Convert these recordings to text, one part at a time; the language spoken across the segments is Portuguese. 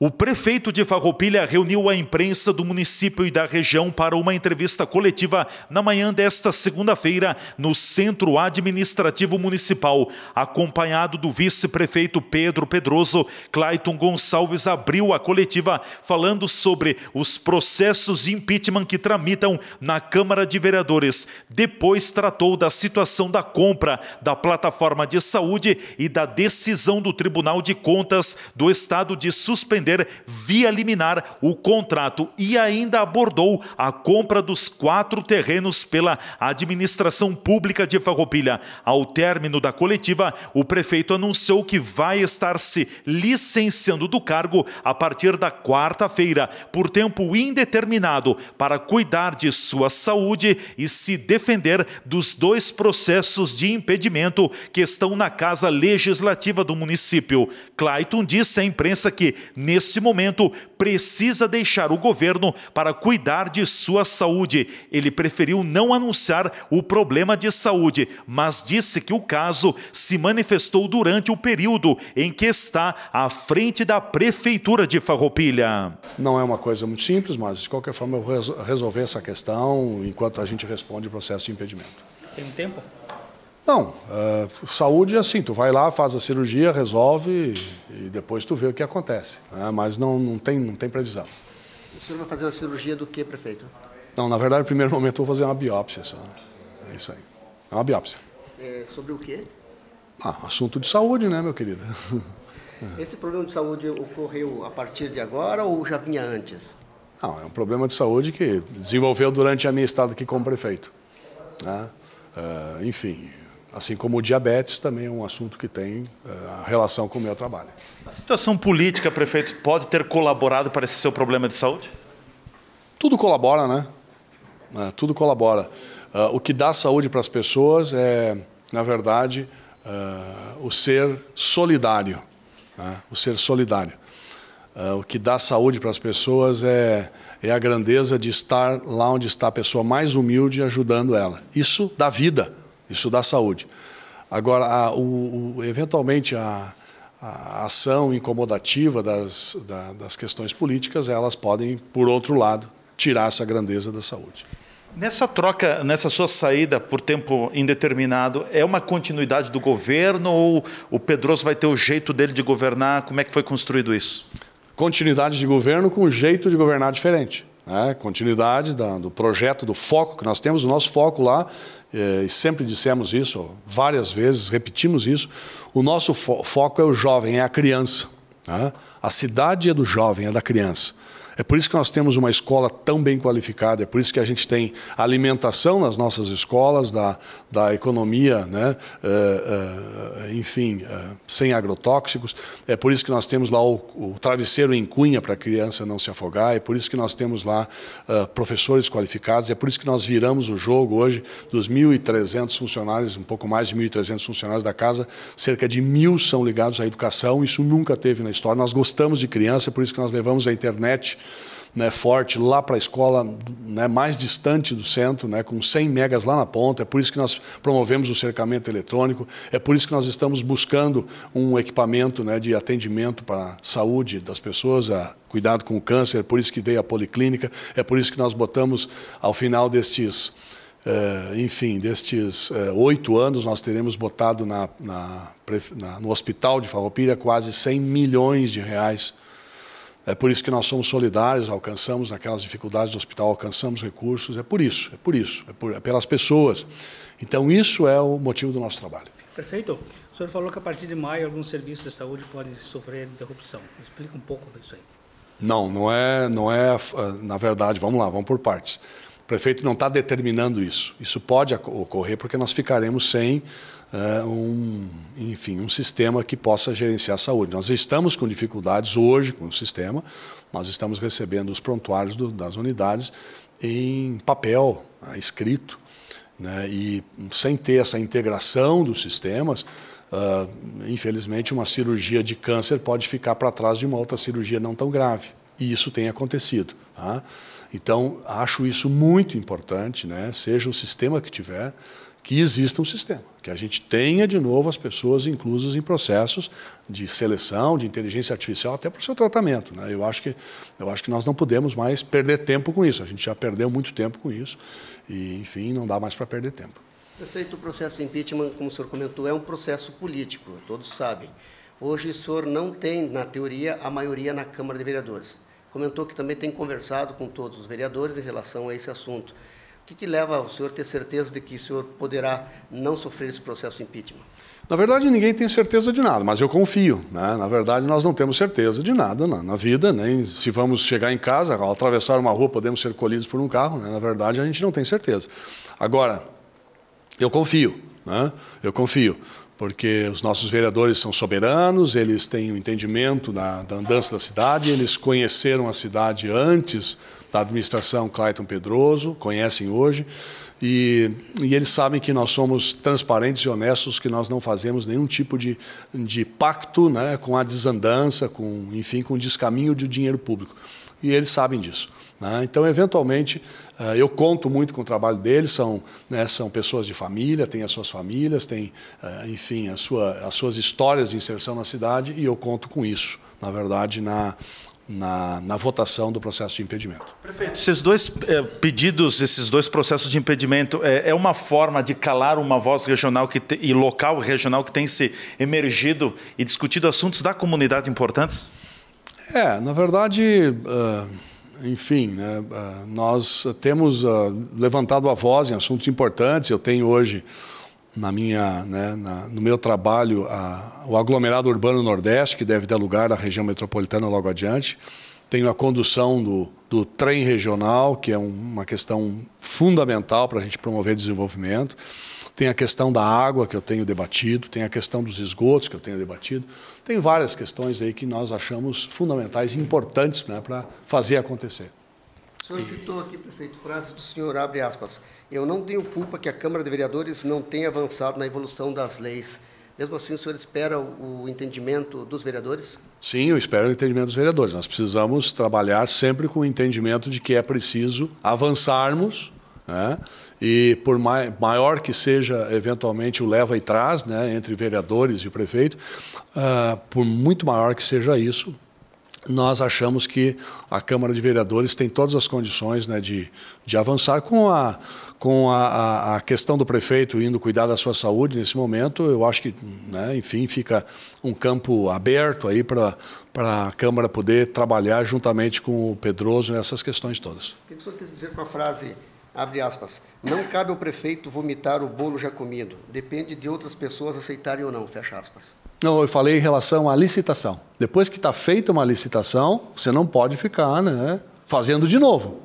au prefeito de Farroupilha reuniu a imprensa do município e da região para uma entrevista coletiva na manhã desta segunda-feira no Centro Administrativo Municipal. Acompanhado do vice-prefeito Pedro Pedroso, Clayton Gonçalves abriu a coletiva falando sobre os processos de impeachment que tramitam na Câmara de Vereadores. Depois tratou da situação da compra da plataforma de saúde e da decisão do Tribunal de Contas do Estado de suspender via liminar o contrato e ainda abordou a compra dos quatro terrenos pela administração pública de Farroupilha. Ao término da coletiva, o prefeito anunciou que vai estar se licenciando do cargo a partir da quarta-feira, por tempo indeterminado, para cuidar de sua saúde e se defender dos dois processos de impedimento que estão na Casa Legislativa do município. Clayton disse à imprensa que, neste nesse momento, precisa deixar o governo para cuidar de sua saúde. Ele preferiu não anunciar o problema de saúde, mas disse que o caso se manifestou durante o período em que está à frente da Prefeitura de Farroupilha. Não é uma coisa muito simples, mas de qualquer forma eu vou resolver essa questão enquanto a gente responde o processo de impedimento. Tem um tempo? Não, uh, saúde é assim, tu vai lá, faz a cirurgia, resolve e, depois tu vê o que acontece. Né? Mas não, não, tem, não tem previsão. O senhor vai fazer a cirurgia do que, prefeito? Não, na verdade, no primeiro momento eu vou fazer uma biópsia só. É isso aí. É uma biópsia. É sobre o quê? Ah, assunto de saúde, né, meu querido? Esse problema de saúde ocorreu a partir de agora ou já vinha antes? Não, é um problema de saúde que desenvolveu durante a minha estada aqui como prefeito. Né? Uh, enfim, Assim como o diabetes também é um assunto que tem uh, relação com o meu trabalho. A situação política, prefeito, pode ter colaborado para esse seu problema de saúde? Tudo colabora, né? Uh, tudo colabora. Uh, o que dá saúde para as pessoas é, na verdade, eh, o ser solidário. Né? O ser solidário. o que dá saúde para as pessoas é, é a grandeza de estar lá onde está a pessoa mais humilde ajudando ela. Isso dá vida. Isso da saúde. Agora, a, o, o, eventualmente, a, a, ação incomodativa das, da, das questões políticas, elas podem, por outro lado, tirar essa grandeza da saúde. Nessa troca, nessa sua saída por tempo indeterminado, é uma continuidade do governo ou o Pedroso vai ter o jeito dele de governar? Como é que foi construído isso? Continuidade de governo com jeito de governar diferente. Né? Continuidade da, do projeto, do foco que nós temos, o nosso foco lá, eh, e sempre dissemos isso várias vezes, repetimos isso, o nosso fo foco é o jovem, é a criança. Né? A cidade é do jovem, é da criança. É por isso que nós temos uma escola tão bem qualificada, é por isso que a gente tem alimentação nas nossas escolas, da, da economia, né? É, é, enfim, é, sem agrotóxicos. É por isso que nós temos lá o, o travesseiro em cunha para a criança não se afogar, é por isso que nós temos lá professores qualificados, é por isso que nós viramos o jogo hoje dos 1.300 funcionários, um pouco mais de 1.300 funcionários da casa, cerca de mil são ligados à educação, isso nunca teve na história. Nós gostamos de criança, por isso que nós levamos a internet né, forte lá para a escola né, mais distante do centro, né, com 100 megas lá na ponta. É por isso que nós promovemos o cercamento eletrônico, é por isso que nós estamos buscando um equipamento né, de atendimento para a saúde das pessoas, a cuidado com o câncer, é por isso que veio a policlínica, é por isso que nós botamos ao final destes. Eh, enfim, destes eh, oito anos, nós teremos botado na, na, na, no hospital de Farroupilha quase 100 milhões de reais é por isso que nós somos solidários, alcançamos naquelas dificuldades do hospital, alcançamos recursos. É por isso, é por isso, é, por, é pelas pessoas. Então, isso é o motivo do nosso trabalho. Perfeito. O senhor falou que a partir de maio alguns serviços de saúde podem sofrer interrupção. Explica um pouco isso aí. Não, não é, não é, ah, na verdade, vamos lá, vamos por partes prefeito não está determinando isso. Isso pode ocorrer porque nós ficaremos sem uh, um, enfim, um sistema que possa gerenciar a saúde. Nós estamos com dificuldades hoje com o sistema, nós estamos recebendo os prontuários do, das unidades em papel, eh, escrito, né, e sem ter essa integração dos sistemas, uh, infelizmente uma cirurgia de câncer pode ficar para trás de uma outra cirurgia não tão grave. E isso tem acontecido. Tá? Então, acho isso muito importante, né? seja o sistema que tiver, que exista um sistema, que a gente tenha de novo as pessoas inclusas em processos de seleção, de inteligência artificial, até para o seu tratamento. Né? Eu, acho que, eu acho que nós não podemos mais perder tempo com isso, a gente já perdeu muito tempo com isso, e enfim, não dá mais para perder tempo. Prefeito, o processo de impeachment, como o senhor comentou, é um processo político, todos sabem. Hoje o senhor não tem, na teoria, a maioria na Câmara de Vereadores comentou que também tem conversado com todos os vereadores em relação a esse assunto. O que, que leva o senhor a ter certeza de que o senhor poderá não sofrer esse processo de impeachment? Na verdade, ninguém tem certeza de nada, mas eu confio. Né? Na verdade, nós não temos certeza de nada na, na vida, nem né? se vamos chegar em casa, ao atravessar uma rua, podemos ser colhidos por um carro. Né? Na verdade, a gente não tem certeza. Agora, eu confio. Né? Eu confio porque os nossos vereadores são soberanos, eles têm o um entendimento da, da andança da cidade, eles conheceram a cidade antes da administração Clayton Pedroso, conhecem hoje, e, e, eles sabem que nós somos transparentes e honestos, que nós não fazemos nenhum tipo de, de pacto né, com a desandança, com, enfim, com o descaminho de dinheiro público. E eles sabem disso. Né? Então, eventualmente, eh, eu conto muito com o trabalho deles, são, né, são pessoas de família, têm as suas famílias, têm, eh, enfim, sua, as suas histórias de inserção na cidade, e eu conto com isso, na verdade, na, na, na, votação do processo de impedimento. Prefeito, esses dois é, pedidos, esses dois processos de impedimento, é, é uma forma de calar uma voz regional que te, e local regional que tem se emergido e discutido assuntos da comunidade importantes? É, na verdade. Uh enfim, né, ah, nós temos ah, levantado a voz em assuntos importantes. Eu tenho hoje na minha, né, na, no meu trabalho a, ah, o aglomerado urbano Nordeste que deve dar lugar à região metropolitana logo adiante. Tenho a condução do, do trem regional, que é um, uma questão fundamental para a gente promover desenvolvimento. Tem a questão da água, que eu tenho debatido, tem a questão dos esgotos, que eu tenho debatido. Tem várias questões aí que nós achamos fundamentais e importantes né, para fazer acontecer. O senhor citou aqui, prefeito, frase do senhor, abre aspas, eu não tenho culpa que a Câmara de Vereadores não tenha avançado na evolução das leis. Mesmo assim, o senhor espera o entendimento dos vereadores? Sim, eu espero o entendimento dos vereadores. Nós precisamos trabalhar sempre com o entendimento de que é preciso avançarmos né, e por maior que seja, eventualmente, o leva e traz, né, entre vereadores e prefeito, uh, por muito maior que seja isso, nós achamos que a Câmara de Vereadores tem todas as condições né, de, de avançar com a com a, a, questão do prefeito indo cuidar da sua saúde nesse momento, eu acho que, né, enfim, fica um campo aberto aí para a Câmara poder trabalhar juntamente com o Pedroso nessas questões todas. O que o senhor quis dizer com a frase Abre aspas. Não cabe ao prefeito vomitar o bolo já comido. Depende de outras pessoas aceitarem ou não. Fecha aspas. Não, eu falei em relação à licitação. Depois que está feita uma licitação, você não pode ficar né, fazendo de novo.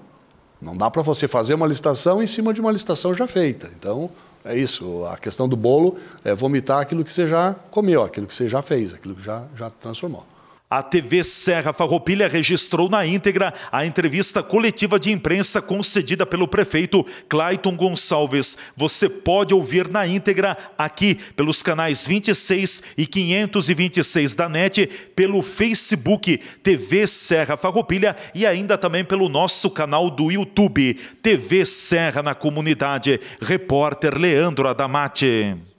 Não dá para você fazer uma licitação em cima de uma licitação já feita. Então, é isso. A questão do bolo é vomitar aquilo que você já comeu, aquilo que você já fez, aquilo que já, já transformou. A TV Serra Farroupilha registrou na íntegra a entrevista coletiva de imprensa concedida pelo prefeito Clayton Gonçalves. Você pode ouvir na íntegra aqui pelos canais 26 e 526 da NET, pelo Facebook TV Serra Farroupilha e ainda também pelo nosso canal do YouTube TV Serra na Comunidade. Repórter Leandro Adamati.